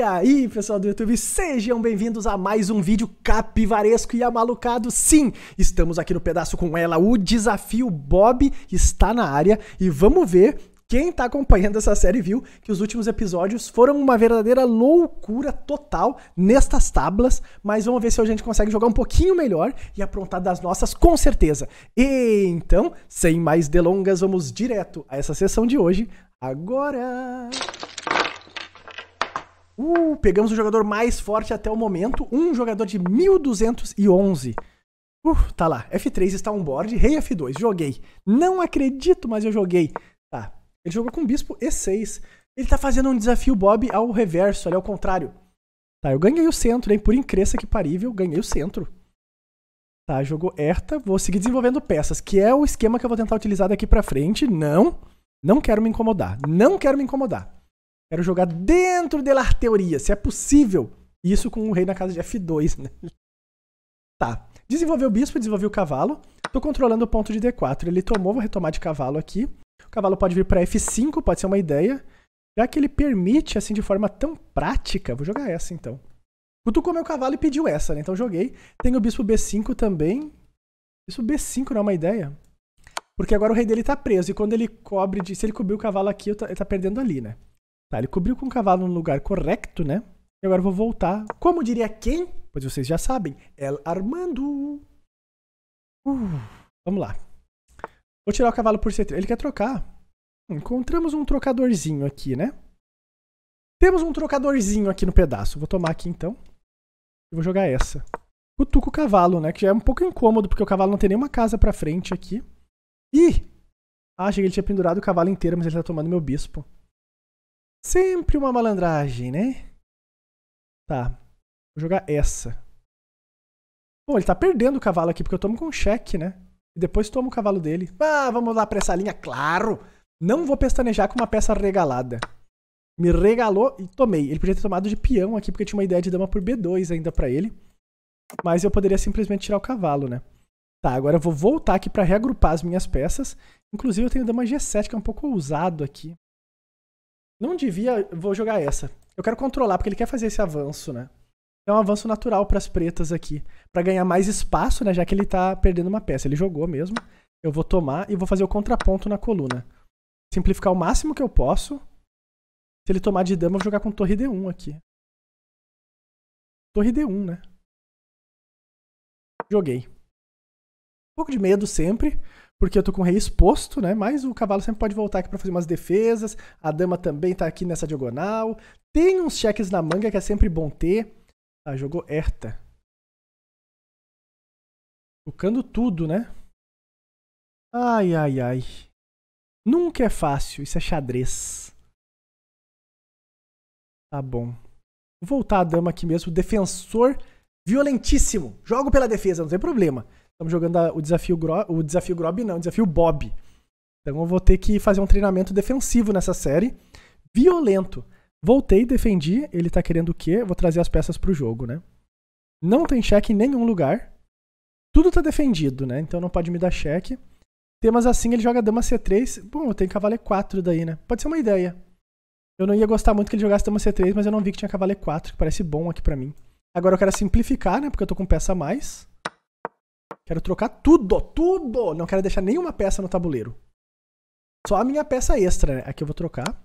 E aí, pessoal do YouTube, sejam bem-vindos a mais um vídeo capivaresco e amalucado. Sim, estamos aqui no pedaço com ela. O desafio Bob está na área e vamos ver quem tá acompanhando essa série viu que os últimos episódios foram uma verdadeira loucura total nestas tablas, mas vamos ver se a gente consegue jogar um pouquinho melhor e aprontar das nossas com certeza. E então, sem mais delongas, vamos direto a essa sessão de hoje agora. Uh, pegamos o jogador mais forte até o momento, um jogador de 1211. Uh, tá lá. F3 está on board, rei F2, joguei. Não acredito, mas eu joguei. Tá. Ele jogou com bispo E6. Ele tá fazendo um desafio Bob ao reverso, ali ao é contrário. Tá, eu ganhei o centro, hein? Por incrível que parível, ganhei o centro. Tá, jogou Herta, vou seguir desenvolvendo peças, que é o esquema que eu vou tentar utilizar daqui pra frente. Não, não quero me incomodar. Não quero me incomodar. Quero jogar dentro dela de teoria, se é possível. Isso com o rei na casa de F2, né? Tá. Desenvolveu o bispo, desenvolvi o cavalo. Tô controlando o ponto de D4. Ele tomou, vou retomar de cavalo aqui. O cavalo pode vir para F5, pode ser uma ideia. Já que ele permite, assim, de forma tão prática, vou jogar essa então. Cutucou meu cavalo e pediu essa, né? Então joguei. Tem o bispo B5 também. Bispo B5 não é uma ideia? Porque agora o rei dele tá preso. E quando ele cobre de. Se ele cobrir o cavalo aqui, ele tá perdendo ali, né? Tá, ele cobriu com o cavalo no lugar correto, né? E agora eu vou voltar. Como diria quem? Pois vocês já sabem. El Armando. Uh, vamos lá. Vou tirar o cavalo por C3. Ele quer trocar. Encontramos um trocadorzinho aqui, né? Temos um trocadorzinho aqui no pedaço. Vou tomar aqui então. E vou jogar essa. Cutuca o cavalo, né? Que é um pouco incômodo, porque o cavalo não tem nenhuma casa pra frente aqui. Ih! Ah, achei que ele tinha pendurado o cavalo inteiro, mas ele tá tomando meu bispo. Sempre uma malandragem, né? Tá. Vou jogar essa. Bom, ele tá perdendo o cavalo aqui, porque eu tomo com cheque, né? E depois tomo o cavalo dele. Ah, vamos lá pra essa linha, claro! Não vou pestanejar com uma peça regalada. Me regalou e tomei. Ele podia ter tomado de peão aqui, porque eu tinha uma ideia de dama por B2 ainda pra ele. Mas eu poderia simplesmente tirar o cavalo, né? Tá, agora eu vou voltar aqui pra reagrupar as minhas peças. Inclusive eu tenho dama G7, que é um pouco ousado aqui. Não devia. Vou jogar essa. Eu quero controlar, porque ele quer fazer esse avanço, né? É um avanço natural para as pretas aqui. para ganhar mais espaço, né? Já que ele tá perdendo uma peça. Ele jogou mesmo. Eu vou tomar e vou fazer o contraponto na coluna. Simplificar o máximo que eu posso. Se ele tomar de dama, eu vou jogar com torre D1 aqui. Torre D1, né? Joguei. Um pouco de medo sempre, porque eu tô com o rei exposto, né? Mas o cavalo sempre pode voltar aqui para fazer umas defesas. A dama também tá aqui nessa diagonal. Tem uns cheques na manga que é sempre bom ter. Ah, jogou Herta. Tocando tudo, né? Ai, ai, ai. Nunca é fácil. Isso é xadrez. Tá bom. Vou voltar a dama aqui mesmo. Defensor violentíssimo. Jogo pela defesa, não tem problema. Estamos jogando a, o desafio Grob, o desafio Grob não, o desafio Bob. Então eu vou ter que fazer um treinamento defensivo nessa série, violento. Voltei, defendi, ele tá querendo o quê? vou trazer as peças pro jogo, né? Não tem cheque em nenhum lugar. Tudo tá defendido, né? Então não pode me dar cheque. Temas assim, ele joga dama C3. Bom, eu tenho cavalo E4 daí, né? Pode ser uma ideia. Eu não ia gostar muito que ele jogasse dama C3, mas eu não vi que tinha cavalo E4, que parece bom aqui para mim. Agora eu quero simplificar, né? Porque eu tô com peça a mais. Quero trocar tudo, tudo! Não quero deixar nenhuma peça no tabuleiro. Só a minha peça extra, né? Aqui eu vou trocar.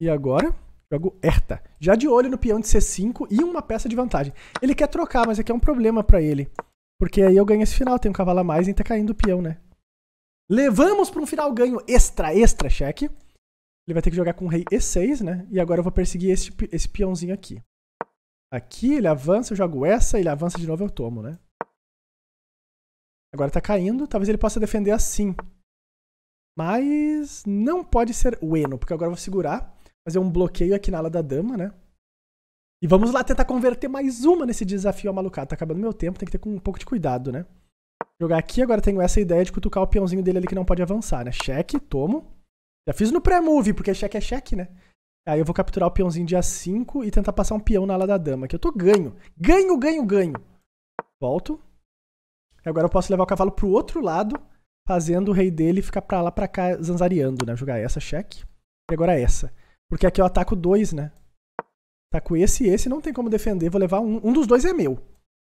E agora, jogo Herta. Já de olho no peão de C5 e uma peça de vantagem. Ele quer trocar, mas aqui é um problema para ele. Porque aí eu ganho esse final, tenho um cavalo a mais e tá caindo o peão, né? Levamos para um final ganho extra, extra cheque. Ele vai ter que jogar com o rei E6, né? E agora eu vou perseguir esse, esse peãozinho aqui. Aqui ele avança, eu jogo essa, ele avança de novo, eu tomo, né? Agora tá caindo, talvez ele possa defender assim. Mas não pode ser o Eno, porque agora eu vou segurar, fazer um bloqueio aqui na ala da dama, né? E vamos lá tentar converter mais uma nesse desafio malucado. Tá acabando meu tempo, tem que ter um pouco de cuidado, né? Jogar aqui, agora tenho essa ideia de cutucar o peãozinho dele ali que não pode avançar, né? Cheque, tomo. Já fiz no pré-move, porque cheque é cheque, né? Aí eu vou capturar o peãozinho dia 5 e tentar passar um peão na ala da dama, que eu tô ganho. Ganho, ganho, ganho. Volto. Agora eu posso levar o cavalo pro outro lado, fazendo o rei dele ficar pra lá pra cá zanzariando né? jogar essa cheque. E agora essa. Porque aqui eu ataco dois, né? Ataco esse e esse, não tem como defender. Vou levar um. Um dos dois é meu.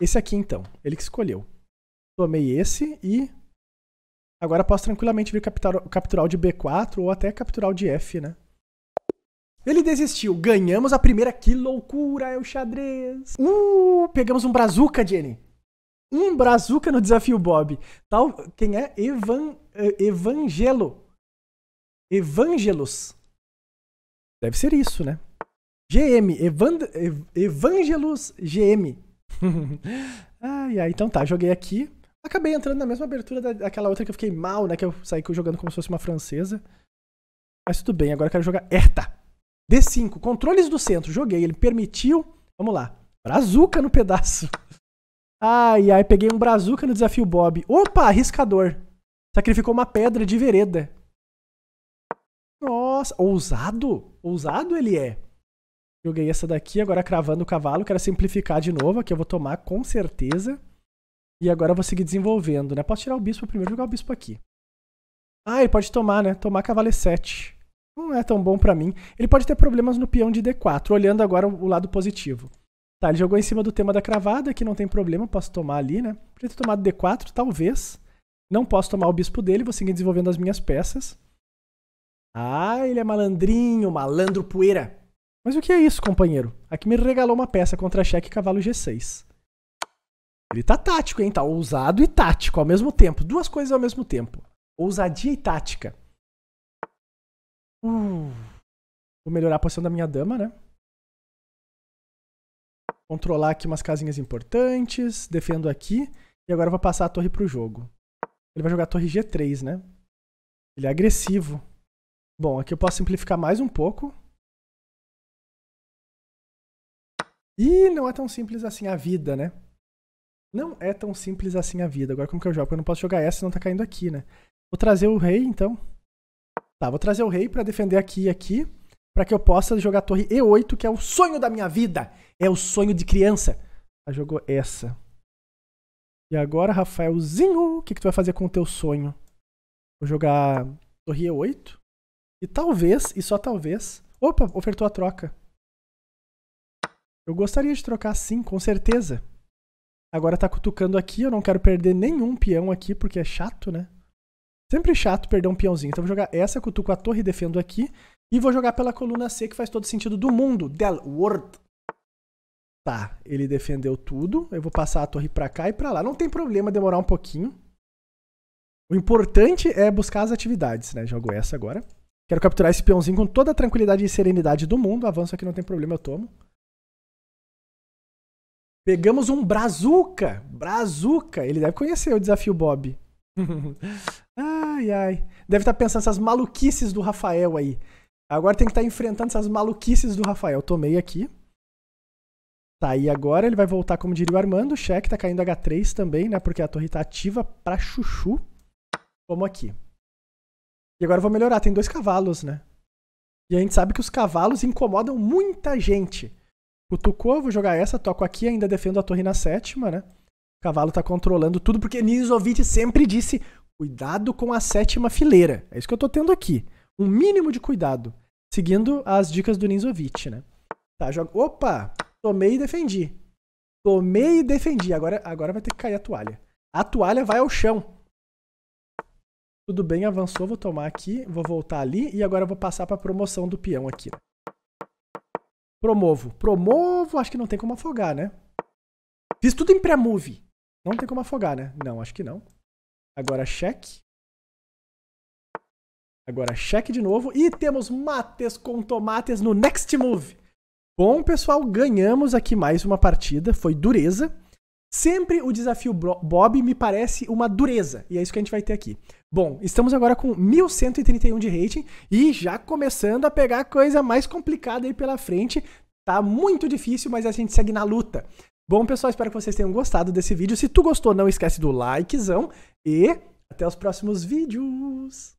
Esse aqui, então. Ele que escolheu. Tomei esse e... Agora posso tranquilamente vir capturar, capturar o de B4 ou até capturar o de F, né? Ele desistiu. Ganhamos a primeira. Que loucura, é o xadrez. Uh, pegamos um brazuca, Jenny um brazuca no desafio Bob. Tal, quem é? Evan, eh, Evangelo. Evangelos. Deve ser isso, né? GM, Evangelos GM. ai, ai, então tá, joguei aqui. Acabei entrando na mesma abertura daquela outra que eu fiquei mal, né? Que eu saí jogando como se fosse uma francesa. Mas tudo bem, agora eu quero jogar ERTA. D5, controles do centro, joguei. Ele permitiu. Vamos lá. Brazuca no pedaço. Ai, ai, peguei um brazuca no desafio Bob. Opa, arriscador. Sacrificou uma pedra de vereda. Nossa, ousado? Ousado ele é. Joguei essa daqui, agora cravando o cavalo. Quero simplificar de novo, aqui eu vou tomar com certeza. E agora eu vou seguir desenvolvendo, né? Posso tirar o bispo primeiro, jogar o bispo aqui. Ah, ele pode tomar, né? Tomar cavalo e7. Não é tão bom pra mim. Ele pode ter problemas no peão de d4, olhando agora o lado positivo. Tá, ele jogou em cima do tema da cravada, que não tem problema, posso tomar ali, né? Podia ter tomado D4, talvez. Não posso tomar o bispo dele, vou seguir desenvolvendo as minhas peças. Ah, ele é malandrinho, malandro poeira. Mas o que é isso, companheiro? Aqui me regalou uma peça contra cheque cavalo G6. Ele tá tático, hein? Tá ousado e tático ao mesmo tempo. Duas coisas ao mesmo tempo. Ousadia e tática. Uh. Vou melhorar a posição da minha dama, né? controlar aqui umas casinhas importantes, defendo aqui, e agora vou passar a torre pro jogo. Ele vai jogar a torre G3, né? Ele é agressivo. Bom, aqui eu posso simplificar mais um pouco. E não é tão simples assim a vida, né? Não é tão simples assim a vida. Agora como que eu jogo? Porque eu não posso jogar essa, senão tá caindo aqui, né? Vou trazer o rei, então. Tá, vou trazer o rei para defender aqui e aqui para que eu possa jogar torre E8, que é o sonho da minha vida. É o sonho de criança. Ela jogou essa. E agora, Rafaelzinho, o que, que tu vai fazer com o teu sonho? Vou jogar torre E8. E talvez, e só talvez... Opa, ofertou a troca. Eu gostaria de trocar sim, com certeza. Agora tá cutucando aqui, eu não quero perder nenhum peão aqui, porque é chato, né? Sempre chato perder um peãozinho. Então vou jogar essa, cutuco a torre, defendo aqui. E vou jogar pela coluna C, que faz todo sentido do mundo. Del Word. Tá, ele defendeu tudo. Eu vou passar a torre pra cá e pra lá. Não tem problema demorar um pouquinho. O importante é buscar as atividades, né? Jogo essa agora. Quero capturar esse peãozinho com toda a tranquilidade e serenidade do mundo. Avanço aqui, não tem problema, eu tomo. Pegamos um Brazuca. Brazuca. Ele deve conhecer o desafio Bob. ai, ai. Deve estar tá pensando essas maluquices do Rafael aí. Agora tem que estar tá enfrentando essas maluquices do Rafael. Tomei aqui. Tá, e agora ele vai voltar, como diria o Armando. O cheque tá caindo H3 também, né? Porque a torre tá ativa pra chuchu. Como aqui. E agora eu vou melhorar. Tem dois cavalos, né? E a gente sabe que os cavalos incomodam muita gente. Cutucou, vou jogar essa, toco aqui, ainda defendo a torre na sétima, né? O cavalo tá controlando tudo, porque Nizovic sempre disse: cuidado com a sétima fileira. É isso que eu tô tendo aqui um mínimo de cuidado, seguindo as dicas do Ninzovic, né? Tá, joga. Opa! Tomei e defendi. Tomei e defendi. Agora, agora vai ter que cair a toalha. A toalha vai ao chão. Tudo bem, avançou. Vou tomar aqui, vou voltar ali e agora vou passar para promoção do peão aqui. Promovo. Promovo, acho que não tem como afogar, né? Fiz tudo em pré-move. Não tem como afogar, né? Não, acho que não. Agora cheque. Agora cheque de novo e temos mates com tomates no next move. Bom, pessoal, ganhamos aqui mais uma partida, foi dureza. Sempre o desafio Bob me parece uma dureza, e é isso que a gente vai ter aqui. Bom, estamos agora com 1131 de rating e já começando a pegar coisa mais complicada aí pela frente. Tá muito difícil, mas a gente segue na luta. Bom, pessoal, espero que vocês tenham gostado desse vídeo. Se tu gostou, não esquece do likezão e até os próximos vídeos.